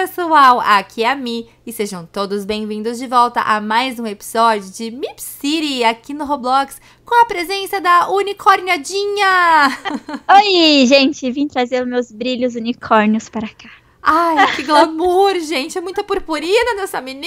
pessoal, aqui é a Mi e sejam todos bem-vindos de volta a mais um episódio de Mip City aqui no Roblox com a presença da Unicorniadinha! Oi, gente, vim trazer meus brilhos unicórnios para cá. Ai, que glamour, gente. É muita purpurina nessa menina.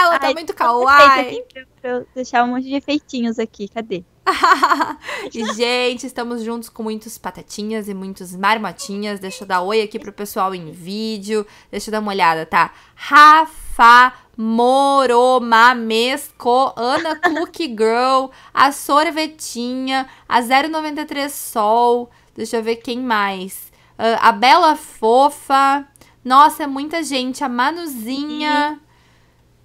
Ela tá Ai, tá muito kawaii. Tem pra deixar um monte de efeitinhos aqui. Cadê? e, gente, estamos juntos com muitos patatinhas e muitos marmotinhas. Deixa eu dar oi aqui pro pessoal em vídeo. Deixa eu dar uma olhada, tá? Rafa Moromamesco, Ana Cook Girl, a Sorvetinha, a 093 Sol. Deixa eu ver quem mais. Ah, a Bela Fofa. Nossa, é muita gente. A Manuzinha.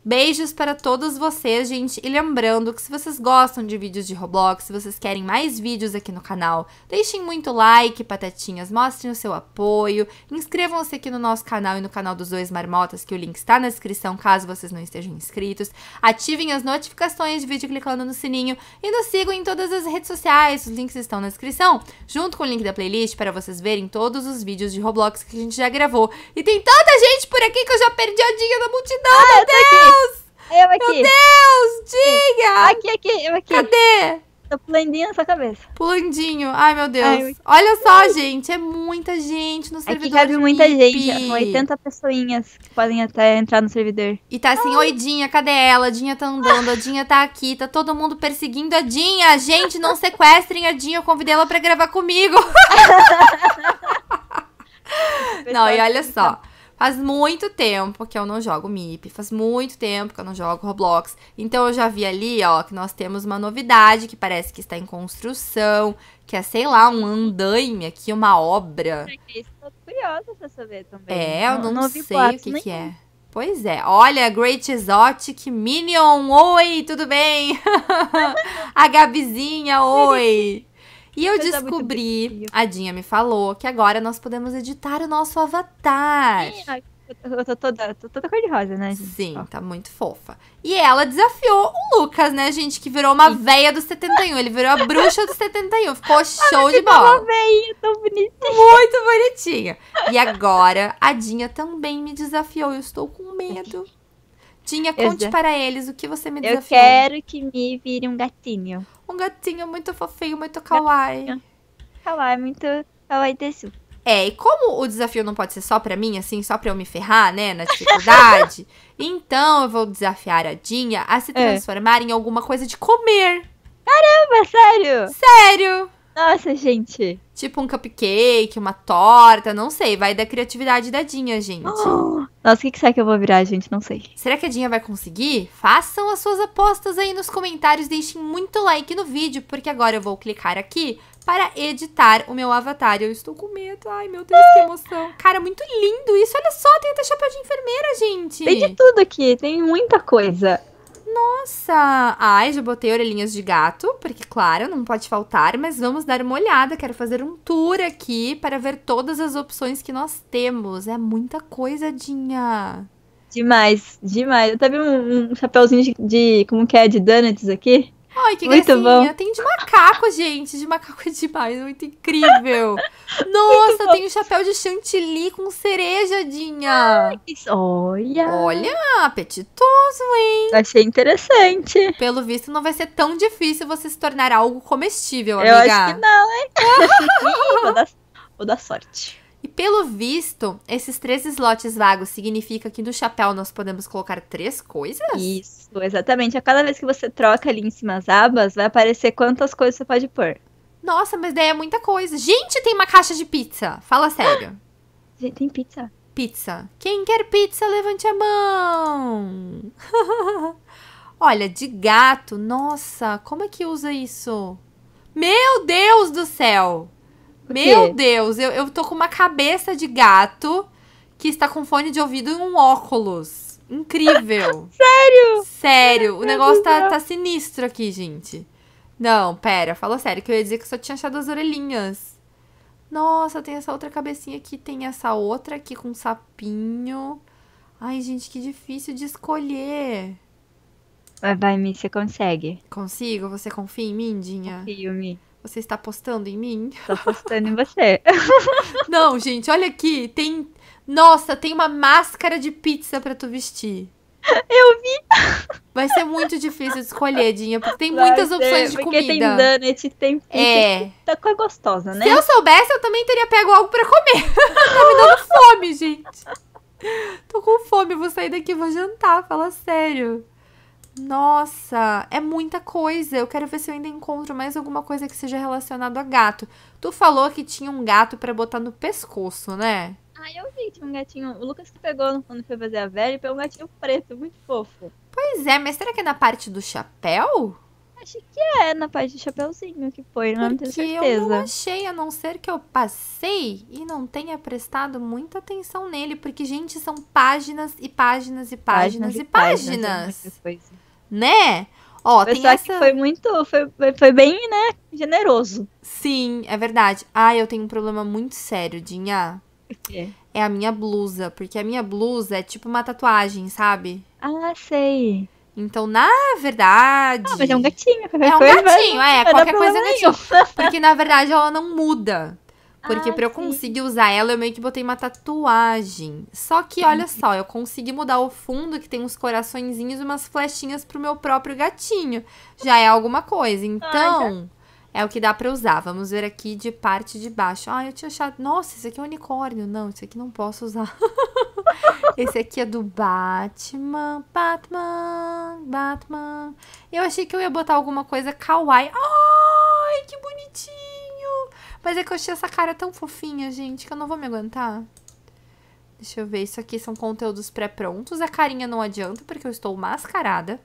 Beijos para todos vocês, gente. E lembrando que se vocês gostam de vídeos de Roblox, se vocês querem mais vídeos aqui no canal, deixem muito like, patatinhas, mostrem o seu apoio, inscrevam-se aqui no nosso canal e no canal dos dois marmotas, que o link está na descrição, caso vocês não estejam inscritos. Ativem as notificações de vídeo clicando no sininho e nos sigam em todas as redes sociais, os links estão na descrição, junto com o link da playlist para vocês verem todos os vídeos de Roblox que a gente já gravou. E tem tanta gente por aqui que eu já perdi a dica da multidão, ah, até! aqui. Deus! Eu aqui. Meu Deus, diga! Aqui, aqui, eu aqui. Cadê? Tô pulandinho na sua cabeça. Pulandinho. Ai, meu Deus. Ai, eu... Olha só, gente. É muita gente no servidor. Aqui cabe muita gente. 80 pessoinhas que podem até entrar no servidor. E tá assim, Ai. oi, Dinha, cadê ela? A Dinha tá andando, a Dinha tá aqui. Tá todo mundo perseguindo a Dinha. Gente, não sequestrem a Dinha. Eu convidei ela pra gravar comigo. não, e olha só. Tá Faz muito tempo que eu não jogo MIP, faz muito tempo que eu não jogo Roblox. Então eu já vi ali, ó, que nós temos uma novidade que parece que está em construção, que é, sei lá, um andaime aqui, uma obra. É estou curiosa pra saber também. É, eu não, não, não sei o que, que é. Pois é, olha, Great Exotic Minion, oi, tudo bem? A Gabizinha, oi. E eu tá descobri, a Dinha me falou, que agora nós podemos editar o nosso avatar. Sim, eu tô toda, tô toda cor de rosa, né, gente? Sim, oh. tá muito fofa. E ela desafiou o Lucas, né, gente? Que virou uma Sim. véia do 71. Ele virou a bruxa do 71. Ficou show de bola. Uma véia tão bonitinha. Muito bonitinha. E agora, a Dinha também me desafiou. Eu estou com medo. Tinha, conte para eles o que você me desafiou. Eu quero que me vire um gatinho. Um gatinho muito fofinho, muito kawaii. Kawaii, muito kawaii desu. É, e como o desafio não pode ser só pra mim, assim, só pra eu me ferrar, né, na dificuldade, então eu vou desafiar a Dinha a se é. transformar é. em alguma coisa de comer. Caramba, sério? Sério! Nossa, gente. Tipo um cupcake, uma torta, não sei. Vai da criatividade da Dinha, gente. Oh, nossa, o que, que será que eu vou virar, gente? Não sei. Será que a Dinha vai conseguir? Façam as suas apostas aí nos comentários. Deixem muito like no vídeo, porque agora eu vou clicar aqui para editar o meu avatar. Eu estou com medo. Ai, meu Deus, que emoção. Cara, muito lindo isso. Olha só, tem até chapéu de enfermeira, gente. Tem de tudo aqui. Tem muita coisa. Nossa! Ai, já botei orelhinhas de gato, porque, claro, não pode faltar, mas vamos dar uma olhada. Quero fazer um tour aqui para ver todas as opções que nós temos. É muita coisa, Dinha. Demais, demais. Eu até vi um, um chapéuzinho de, de, Como que é? De donuts aqui. Ai, que muito gracinha. Bom. Tem de macaco, gente. De macaco é demais. Muito incrível. Nossa, muito tem um chapéu de chantilly com cerejadinha. Olha. Olha, apetitoso, hein? Achei interessante. Pelo visto, não vai ser tão difícil você se tornar algo comestível, amiga. Eu acho que não, hein? vou dar sorte. E pelo visto, esses três slots vagos significa que no chapéu nós podemos colocar três coisas? Isso, exatamente. A cada vez que você troca ali em cima as abas, vai aparecer quantas coisas você pode pôr. Nossa, mas daí é muita coisa. Gente, tem uma caixa de pizza. Fala sério. Gente, tem pizza. Pizza. Quem quer pizza, levante a mão. Olha, de gato. Nossa, como é que usa isso? Meu Deus do céu! Meu Deus, eu, eu tô com uma cabeça de gato que está com fone de ouvido e um óculos. Incrível. sério? Sério. O negócio tá, tá sinistro aqui, gente. Não, pera, falou sério, que eu ia dizer que só tinha achado as orelhinhas. Nossa, tem essa outra cabecinha aqui, tem essa outra aqui com sapinho. Ai, gente, que difícil de escolher. Vai, vai, Mi, você consegue. Consigo? Você confia em mim, Dinha? Confio, Mi. Você está postando em mim? Estou postando em você. Não, gente, olha aqui. Tem. Nossa, tem uma máscara de pizza para tu vestir. Eu vi. Vai ser muito difícil de escolher, Dinha, porque tem Vai muitas ser, opções de porque comida. Porque tem donut, tem pizza, é. tá coisa é gostosa, né? Se eu soubesse, eu também teria pego algo para comer. tá me dando fome, gente. Tô com fome, vou sair daqui, vou jantar, fala sério. Nossa, é muita coisa. Eu quero ver se eu ainda encontro mais alguma coisa que seja relacionada a gato. Tu falou que tinha um gato para botar no pescoço, né? Ah, eu vi tinha um gatinho. O Lucas que pegou quando foi fazer a velha, pegou um gatinho preto, muito fofo. Pois é, mas será que é na parte do chapéu? Acho que é na parte do chapéuzinho que foi, não Porque tenho certeza. Eu não achei, a não ser que eu passei e não tenha prestado muita atenção nele, porque, gente, são páginas e páginas e páginas, páginas e páginas. páginas. É né? Ó, Mas tem só essa... que foi muito. Foi, foi bem, né? Generoso. Sim, é verdade. Ah, eu tenho um problema muito sério, Dinha. O quê? É a minha blusa. Porque a minha blusa é tipo uma tatuagem, sabe? Ah, sei. Então, na verdade. Ah, mas é um gatinho, qualquer É um coisa, gatinho, é. Qualquer coisa é gatinho. Porque, na verdade, ela não muda. Porque ah, eu conseguir usar ela, eu meio que botei uma tatuagem. Só que, olha uhum. só, eu consegui mudar o fundo, que tem uns coraçõezinhos e umas flechinhas pro meu próprio gatinho. Já é alguma coisa. Então, ah, é o que dá para usar. Vamos ver aqui de parte de baixo. Ah, eu tinha achado... Nossa, esse aqui é um unicórnio. Não, esse aqui não posso usar. Esse aqui é do Batman. Batman, Batman. Eu achei que eu ia botar alguma coisa kawaii. Ai, que bonitinho! Mas é que eu achei essa cara tão fofinha, gente, que eu não vou me aguentar. Deixa eu ver, isso aqui são conteúdos pré-prontos. A carinha não adianta, porque eu estou mascarada.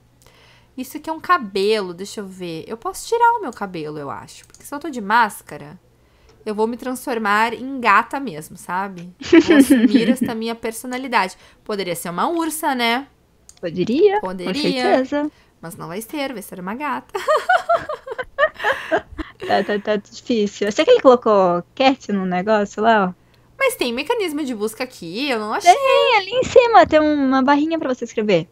Isso aqui é um cabelo, deixa eu ver. Eu posso tirar o meu cabelo, eu acho. Porque se eu tô de máscara, eu vou me transformar em gata mesmo, sabe? Vou assumir esta minha personalidade. Poderia ser uma ursa, né? Poderia. Poderia. Com certeza. Mas não vai ser, vai ser uma gata. Tá, tá, tá difícil. Achei que ele colocou cat no negócio lá, ó. Mas tem mecanismo de busca aqui, eu não achei. Tem, ali em cima tem uma barrinha para você escrever.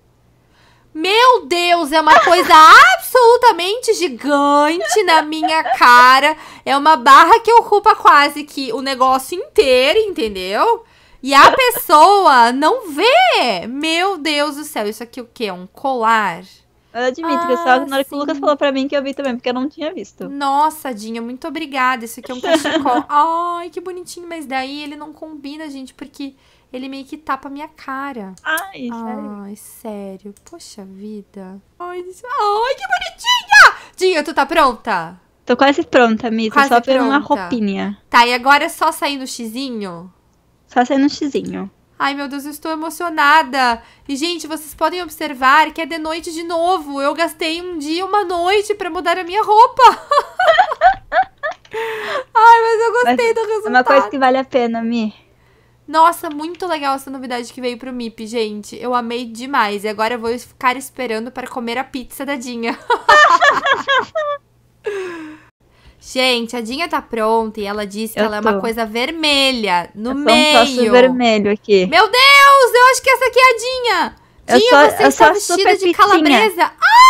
Meu Deus, é uma coisa absolutamente gigante na minha cara. É uma barra que ocupa quase que o negócio inteiro, entendeu? E a pessoa não vê. Meu Deus do céu, isso aqui é o quê? É um colar? Eu admito ah, que só ah, na hora sim. que o Lucas falou pra mim que eu vi também, porque eu não tinha visto. Nossa, Dinha, muito obrigada. Isso aqui é um cachecol. Ai, que bonitinho, mas daí ele não combina, gente, porque ele meio que tapa a minha cara. Ai, sério. Ai, sério. Poxa vida. Ai, ai que bonitinha! Dinha, tu tá pronta? Tô quase pronta, Mita. Quase só pronta. uma roupinha. Tá, e agora é só sair no xizinho? Só sair no xizinho. Ai, meu Deus, eu estou emocionada. E, gente, vocês podem observar que é de noite de novo. Eu gastei um dia, uma noite para mudar a minha roupa. Ai, mas eu gostei mas do resultado. É uma coisa que vale a pena, Mi. Nossa, muito legal essa novidade que veio pro MIP, gente. Eu amei demais. E agora eu vou ficar esperando para comer a pizza da Dinha. Gente, a Dinha tá pronta e ela disse que ela tô. é uma coisa vermelha no eu meio. Um vermelho aqui. Meu Deus, eu acho que essa aqui é a Dinha. Eu Dinha, sou, você está vestida de calabresa.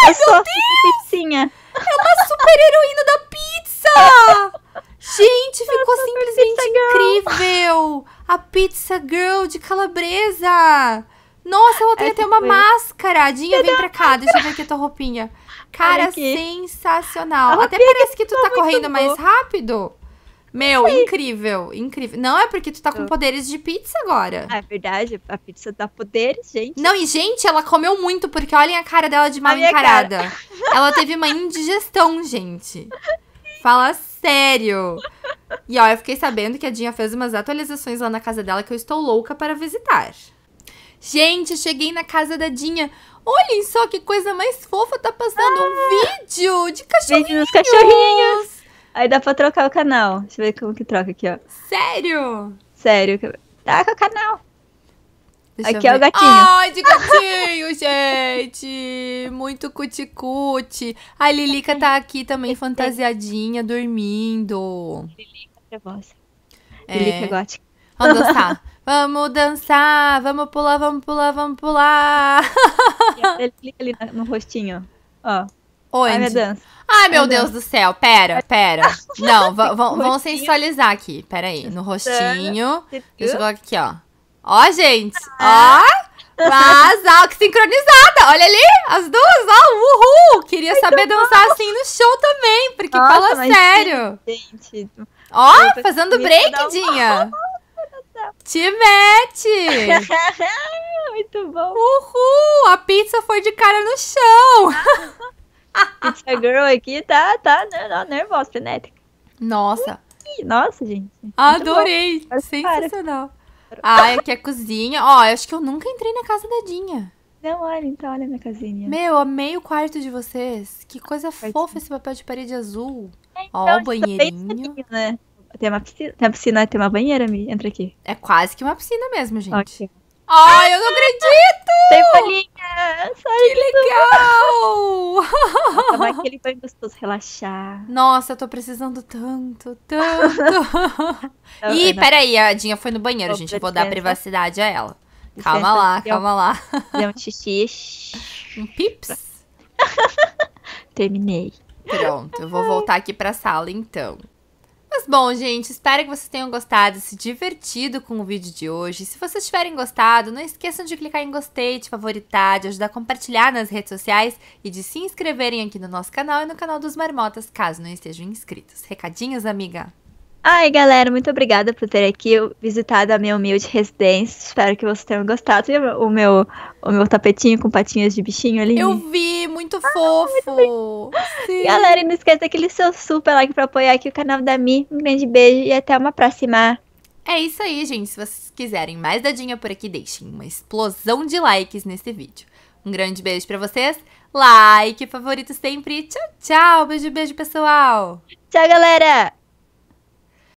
Ai, eu meu Deus! Pizzinha. É uma super heroína da pizza! Gente, ficou simplesmente incrível! A Pizza Girl de calabresa! Nossa, ela tem Essa até uma foi. máscara! Dinha, vem pra cá, deixa eu ver aqui a tua roupinha. Cara, sensacional. Até parece que tu tá, tá correndo mais rápido. Meu, Sim. incrível, incrível. Não é porque tu tá com hum. poderes de pizza agora. É verdade, a pizza dá poderes, gente. Não, e gente, ela comeu muito, porque olhem a cara dela de mal encarada. Ela teve uma indigestão, gente. Fala sério. E ó, eu fiquei sabendo que a Dinha fez umas atualizações lá na casa dela que eu estou louca para visitar. Gente, cheguei na casa da Dinha. Olhem só que coisa mais fofa, tá passando ah, um vídeo de cachorrinhos. Vídeo dos cachorrinhos. Aí dá pra trocar o canal. Deixa eu ver como que troca aqui, ó. Sério? Sério. Troca o canal. Deixa aqui é o gatinho. Ai, de gatinho, gente! Muito cuticute. A Lilica tá aqui também, fantasiadinha, dormindo. Lilica é É. Lilica é gótica. Vamos dançar. vamos dançar, vamos pular, vamos pular, vamos pular. Ele clica ali no rostinho. Ó. Onde? Ai, minha dança. Ai, meu Deus do céu. Pera, pera. Não, vamos sensualizar aqui. Pera aí. No rostinho. Deixa eu colocar aqui, ó. Ó, gente. Ah. Ó. Mas, ó, que sincronizada. Olha ali, as duas, ó. Uhul. Queria saber dançar assim no show também. Porque Nossa, fala sério. Sim, gente. Ó, fazendo break, Dinha. Te mete! Muito bom! Uhul! A pizza foi de cara no chão! Pizza Girl aqui tá, tá, né, tá nervosa, frenética. Nossa! nossa, gente! Adorei! Sensacional! Ai, ah, aqui é a cozinha. Ó, eu acho que eu nunca entrei na casa da Dinha. Não, olha, então olha minha casinha. Meu, amei o quarto de vocês. Que coisa fofa esse papel de parede azul. É, então, Ó, o então, banheirinho. Sabia, assim, né? Tem uma piscina, tem uma, piscina, tem uma banheira, me Entra aqui. É quase que uma piscina mesmo, gente. Okay. Ai, oh, eu não acredito! Tem bolinha! que legal! Tomar aquele banho gostoso, relaxar. Nossa, eu tô precisando tanto, tanto. Ih, é, não. peraí, a Dinha foi no banheiro, gente. vou dar privacidade a ela. Licença, calma é lá, calma lá. Deu um xixi. Um pips? Terminei. Pronto, eu vou voltar aqui pra sala então. Mas bom, gente, espero que vocês tenham gostado, se divertido com o vídeo de hoje. Se vocês tiverem gostado, não esqueçam de clicar em gostei, de favoritar, de ajudar a compartilhar nas redes sociais e de se inscreverem aqui no nosso canal e no canal dos Marmotas, caso não estejam inscritos. Recadinhos, amiga? Ai, galera, muito obrigada por ter aqui visitado a minha humilde residência. Espero que vocês tenham gostado. E o meu, o meu tapetinho com patinhas de bichinho ali? Eu vi, muito ah, fofo! Muito galera, não esqueça aquele seu super like pra apoiar aqui o canal da Mi. Um grande beijo e até uma próxima! É isso aí, gente. Se vocês quiserem mais dadinha por aqui, deixem uma explosão de likes nesse vídeo. Um grande beijo para vocês. Like, favorito sempre. Tchau, tchau. Beijo, beijo, pessoal. Tchau, galera.